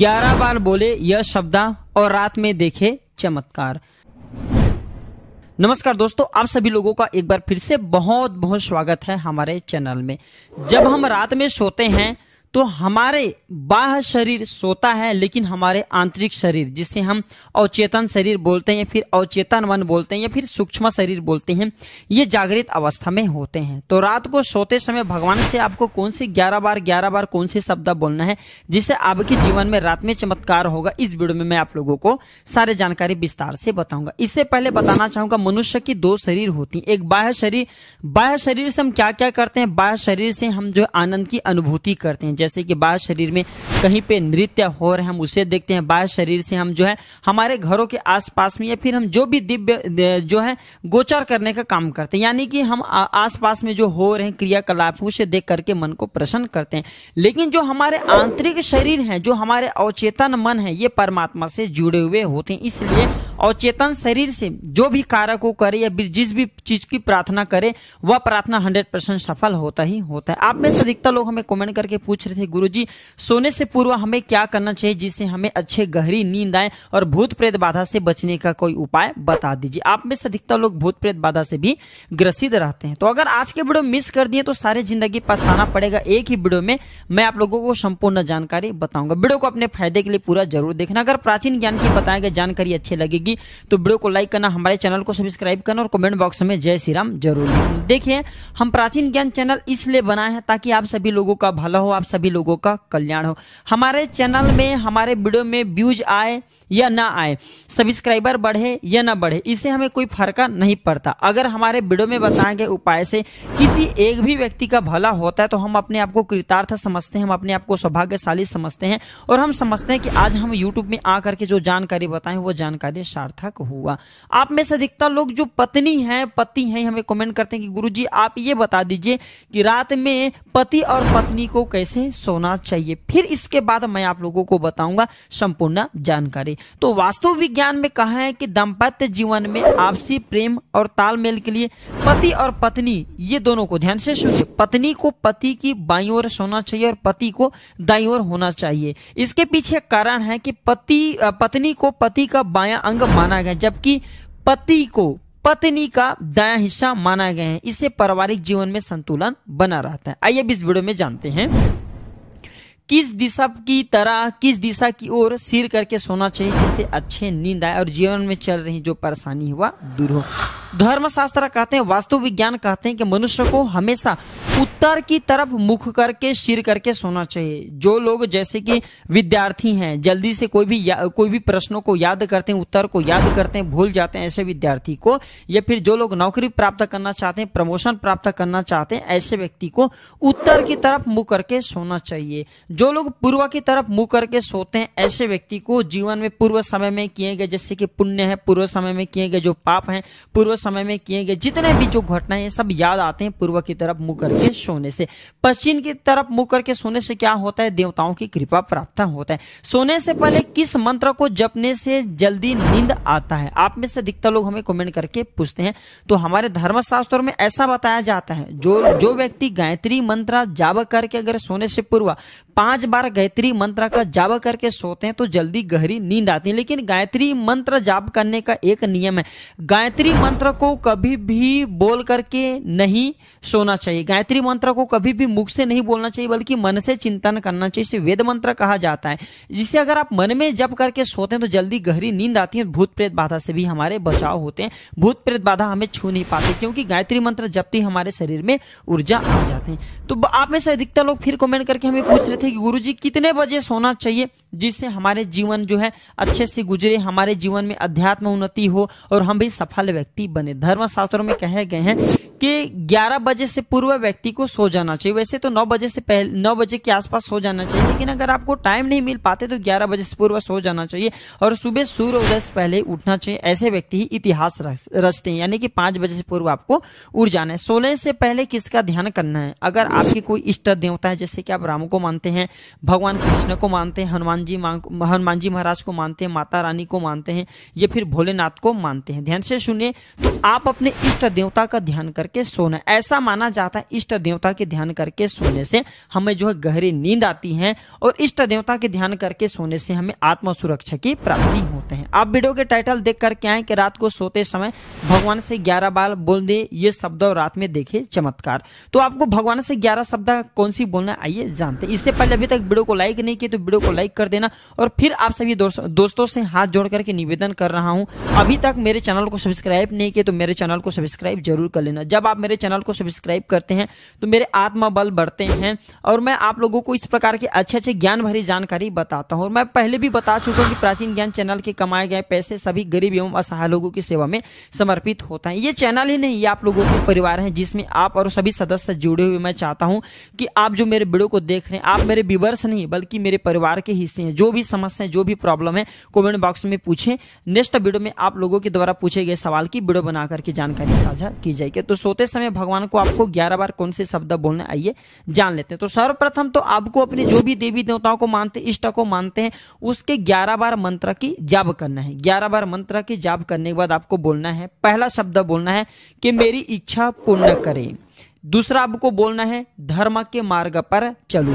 ग्यारह बार बोले यह शब्दा और रात में देखे चमत्कार नमस्कार दोस्तों आप सभी लोगों का एक बार फिर से बहुत बहुत स्वागत है हमारे चैनल में जब हम रात में सोते हैं तो हमारे बाह्य शरीर सोता है लेकिन हमारे आंतरिक शरीर जिसे हम अवचेतन शरीर बोलते हैं फिर अवचेतन मन बोलते हैं या फिर सूक्ष्म शरीर बोलते हैं ये जागृत अवस्था में होते हैं तो रात को सोते समय भगवान से आपको कौन से ग्यारह बार ग्यारह बार कौन से शब्द बोलना है जिससे आपके जीवन में रात में चमत्कार होगा इस वीडियो में मैं आप लोगों को सारे जानकारी विस्तार से बताऊंगा इससे पहले बताना चाहूंगा मनुष्य की दो शरीर होती एक बाह्य शरीर बाह्य शरीर से हम क्या क्या करते हैं बाह्य शरीर से हम जो आनंद की अनुभूति करते हैं जैसे कि बाह्य शरीर में कहीं पे नृत्य हो रहे हम उसे देखते हैं बाह्य शरीर से हम जो है हमारे घरों के आसपास में या फिर हम जो भी दिव्य जो है गोचर करने का काम करते हैं यानी कि हम आसपास में जो हो रहे हैं क्रियाकलाप उसे देख करके मन को प्रसन्न करते हैं लेकिन जो हमारे आंतरिक शरीर है जो हमारे अवचेतन मन है ये परमात्मा से जुड़े हुए होते हैं इसलिए अवचेतन शरीर से जो भी कार्य को करे या जिस भी चीज की प्रार्थना करे वह प्रार्थना हंड्रेड परसेंट सफल होता ही होता है आप में से अधिकतर लोग हमें कमेंट करके पूछ रहे रहे थे गुरु जी सोने से पूर्व हमें क्या करना चाहिए जिससे हमें अच्छे गहरी नींद आए और भूत प्रेत बाधा से बचने का कोई उपाय बता दीजिए आप में से अधिकतर लोग भूत प्रेत बाधा से भी ग्रसित रहते हैं तो अगर आज के वीडियो मिस कर दिए तो सारी जिंदगी पछताना पड़ेगा एक ही वीडियो में मैं आप लोगों को संपूर्ण जानकारी बताऊंगा वीडियो को अपने फायदे के लिए पूरा जरूर देखना अगर प्राचीन ज्ञान की बताई गई जानकारी अच्छी लगेगी तो वीडियो को लाइक करना हमारे चैनल को सब्सक्राइब करना और कमेंट बॉक्स में जय श्री राम जरूर देखिए हम प्राचीन ज्ञान चैनल इसलिए बनाए हैं ताकि आप सभी लोगों का भला हो आप सभी सभी लोगों का कल्याण हो हमारे चैनल में हमारे वीडियो में व्यूज आए या ना आए सब्सक्राइबर बढ़े या ना बढ़े इससे हमें कोई फर्क नहीं पड़ता अगर हमारे वीडियो में बताए गए उपाय से किसी एक भी व्यक्ति का भला होता है तो हम अपने आप को कृतार्थ समझते हैं हम अपने आप को सौभाग्यशाली समझते हैं और हम समझते हैं कि आज हम यूट्यूब में आकर के जो जानकारी बताएं वो जानकारी सार्थक हुआ आप में से अधिकतर लोग जो पत्नी है पति हैं हमें कमेंट करते हैं कि गुरु आप ये बता दीजिए कि रात में पति और पत्नी को कैसे सोना चाहिए फिर इसके बाद मैं आप लोगों को बताऊंगा संपूर्ण जानकारी तो वास्तव विज्ञान में कहा है कि दाम्पत्य जीवन में आपसी प्रेम और तालमेल के लिए पति और पत्नी ये दोनों को ध्यान से सुनिए पत्नी को पति की बाई ओर सोना चाहिए और पति को दाई ओर होना चाहिए इसके पीछे कारण है कि पति पत्नी को पति का बाया अंग माना गया जबकि पति को पत्नी का दया हिस्सा माना गया है इससे पारिवारिक जीवन में संतुलन बना रहता है आइए इस वीडियो में जानते हैं किस दिशा की तरह किस दिशा की ओर सिर करके सोना चाहिए जिससे अच्छे नींद आए और जीवन में चल रही जो परेशानी हुआ दूर हो धर्मशास्त्र कहते हैं वास्तु विज्ञान कहते हैं कि मनुष्य को हमेशा उत्तर की तरफ मुख करके सिर करके सोना चाहिए जो लोग जैसे कि विद्यार्थी हैं जल्दी से कोई भी कोई भी प्रश्नों को याद करते हैं उत्तर को याद करते हैं भूल जाते हैं ऐसे विद्यार्थी को या फिर जो लोग नौकरी प्राप्त करना चाहते हैं प्रमोशन प्राप्त करना चाहते हैं ऐसे व्यक्ति को उत्तर की तरफ मुँह करके सोना चाहिए जो लोग पूर्व की तरफ मुँह करके सोते हैं ऐसे व्यक्ति को जीवन में पूर्व समय में किए गए जैसे कि पुण्य है पूर्व समय में किए गए जो पाप है पूर्व समय में किए गए जितने भी जो घटनाएं सब याद आते हैं पूर्व की तरफ मुंह करके सोने से पश्चिम की तरफ मुंह करके सोने से क्या होता है देवताओं की कृपा प्राप्त होता है सोने से पहले किस मंत्र को जपने से जल्दी नींद आता है आप में से अधिकतर लोग हमें कमेंट करके पूछते हैं तो हमारे शास्त्रों में ऐसा बताया जाता है जो जो व्यक्ति गायत्री मंत्र जाब करके अगर सोने से पूर्व पांच बार गायत्री मंत्र का जाब करके सोते हैं तो जल्दी गहरी नींद आती है लेकिन गायत्री मंत्र जाप करने का एक नियम है गायत्री मंत्र को कभी भी बोल करके नहीं सोना चाहिए गायत्री मंत्र को कभी भी मुख से नहीं बोलना चाहिए बल्कि मन से चिंतन करना चाहिए इसे वेद मंत्र कहा जाता है जिसे अगर आप मन में जप करके सोते हैं तो जल्दी गहरी नींद आती है भूत प्रेत बाधा से भी हमारे बचाव होते हैं भूत प्रेत बाधा हमें छू नहीं पाती क्योंकि गायत्री मंत्र भी हमारे शरीर में ऊर्जा आ जाती है तो आप में से अधिकतर लोग फिर कॉमेंट करके हमें पूछ रहे थे कि गुरु कितने बजे सोना चाहिए जिससे हमारे जीवन जो है अच्छे से गुजरे हमारे जीवन में अध्यात्म उन्नति हो और हम भी सफल व्यक्ति बने बने धर्म शास्त्रों में कहे गए हैं कि 11 बजे से पूर्व व्यक्ति को सो जाना चाहिए वैसे तो 9 बजे से पहले 9 बजे के आसपास सो जाना चाहिए लेकिन अगर आपको टाइम नहीं मिल पाते तो 11 बजे से पूर्व सो जाना चाहिए और सुबह सूर्य उदय से पहले उठना चाहिए ऐसे व्यक्ति ही इतिहास रचते हैं यानी कि 5 बजे से पूर्व आपको उठ जाना है सोलह से पहले किसका ध्यान करना है अगर आपके कोई इष्ट देवता है जैसे कि आप राम को मानते हैं भगवान कृष्ण को मानते हैं हनुमान जी हनुमान जी महाराज को मानते हैं माता रानी को मानते हैं या फिर भोलेनाथ को मानते हैं ध्यान से सुने तो आप अपने इष्ट देवता का ध्यान करके सोना ऐसा माना जाता है इष्ट देवता के ध्यान करके सोने से हमें जो है गहरी नींद आती है और इष्ट देवता के ध्यान करके सोने से हमें आत्म सुरक्षा की प्राप्ति होते हैं आप वीडियो के टाइटल देख करके आए कि रात को सोते समय भगवान से ग्यारह बार बोल दे ये शब्द और रात में देखे चमत्कार तो आपको भगवान से ग्यारह शब्द कौन सी बोलना आइए जानते इससे पहले अभी तक वीडियो को लाइक नहीं किया तो वीडियो को लाइक कर देना और फिर आप सभी दोस्तों से हाथ जोड़ करके निवेदन कर रहा हूँ अभी तक मेरे चैनल को सब्सक्राइब नहीं किया किए तो मेरे चैनल को सब्सक्राइब जरूर कर लेना जब आप मेरे चैनल को सब्सक्राइब करते हैं तो मेरे आत्मबल बढ़ते हैं और मैं आप लोगों को इस प्रकार के अच्छे अच्छे ज्ञान भरी जानकारी बताता हूँ और मैं पहले भी बता चुका हूँ कि प्राचीन ज्ञान चैनल के कमाए गए पैसे सभी गरीब एवं असहाय लोगों की सेवा में समर्पित होता है ये चैनल ही नहीं ये आप लोगों के परिवार है जिसमें आप और सभी सदस्य जुड़े हुए मैं चाहता हूँ कि आप जो मेरे वीडियो को देख रहे हैं आप मेरे विवर्स नहीं बल्कि मेरे परिवार के हिस्से हैं जो भी समस्या जो भी प्रॉब्लम है कॉमेंट बॉक्स में पूछे नेक्स्ट वीडियो में आप लोगों के द्वारा पूछे गए सवाल की वीडियो बना करके जानकारी साझा की जाएगी तो सोते समय भगवान को आपको ग्यारह बार कौन से शब्द बोलने आइए जान लेते हैं तो सर्वप्रथम तो आपको अपने जो भी देवी देवताओं को मानते इष्ट को मानते हैं उसके ग्यारह बार मंत्र की जाप करना है ग्यारह बार मंत्र की जाप करने के बाद आपको बोलना है पहला शब्द बोलना है कि मेरी इच्छा पूर्ण करे दूसरा आपको बोलना है धर्म के मार्ग पर चलू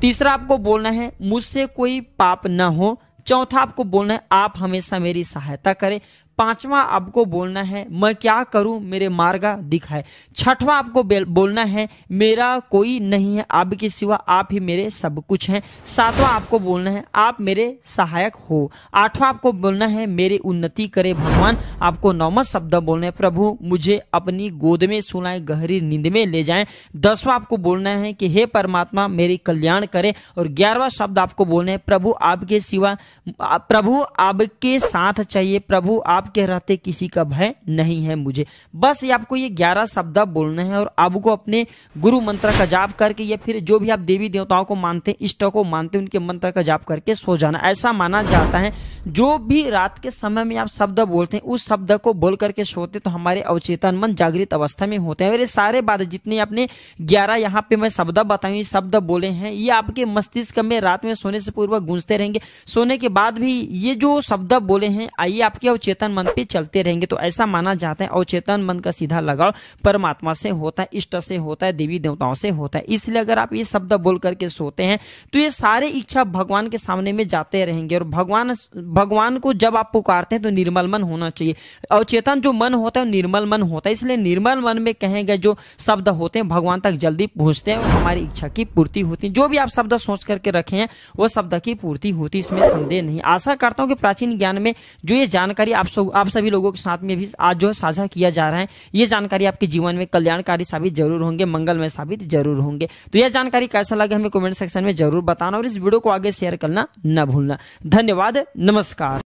तीसरा आपको बोलना है मुझसे कोई पाप न हो चौथा आपको बोलना है आप हमेशा मेरी सहायता करें पांचवा आपको बोलना है मैं क्या करूं मेरे मार्गा दिखाए छठवां आपको बोलना है मेरा कोई नहीं है आप के सिवा आप ही मेरे सब कुछ हैं सातवां आपको बोलना है आप मेरे सहायक हो आठवां आपको बोलना है मेरे उन्नति करे भगवान आपको नौवा शब्द बोलना है प्रभु मुझे अपनी गोद में सुनाए गहरी नींद में ले जाए दसवां आपको बोलना है कि हे परमात्मा मेरी कल्याण करे और ग्यारहवा शब्द आपको बोलना है प्रभु आपके सिवा प्रभु आपके साथ चाहिए प्रभु आप आपके थे किसी का भय नहीं है मुझे बस ये आपको ये ग्यारह शब्द बोलने हैं और आपको अपने गुरु मंत्र का जाप करके या फिर जो भी आप देवी देवताओं को मानते हैं इष्ट को मानते हैं उनके मंत्र का जाप करके सो जाना ऐसा माना जाता है जो भी रात के समय में आप शब्द बोलते हैं उस शब्द को बोल करके सोते तो हमारे अवचेतन मन जागृत अवस्था में होते हैं मेरे सारे बात जितने आपने ग्यारह यहाँ पे मैं शब्द बताऊ ये शब्द बोले हैं ये आपके मस्तिष्क में रात में सोने से पूर्व गूंजते रहेंगे सोने के बाद भी ये जो शब्द बोले हैं आइए आपके अवचेतन मन पे चलते रहेंगे तो ऐसा माना जाता है अवचेतन मन का सीधा लगाव परमात्मा से होता है इष्ट से होता है देवी देवताओं से होता है इसलिए अगर आप ये शब्द बोल करके सोते हैं तो ये सारे इच्छा भगवान के सामने में जाते रहेंगे और भगवान भगवान को जब आप पुकारते हैं तो निर्मल मन होना चाहिए अवचेतन जो मन होता है निर्मल मन होता है इसलिए निर्मल मन में कहे गए जो शब्द होते हैं भगवान तक जल्दी पहुंचते हैं और हमारी इच्छा की पूर्ति होती है जो भी आप शब्द सोच करके रखे हैं वो शब्द की पूर्ति होती है इसमें संदेह नहीं आशा करता हूँ कि प्राचीन ज्ञान में जो ये जानकारी आप सब आप सभी लोगों के साथ में भी आज जो साझा किया जा रहा है ये जानकारी आपके जीवन में कल्याणकारी साबित जरूर होंगे मंगलमय साबित जरूर होंगे तो यह जानकारी कैसा लगे हमें कॉमेंट सेक्शन में जरूर बताना और इस वीडियो को आगे शेयर करना न भूलना धन्यवाद नमस्कार नमस्कार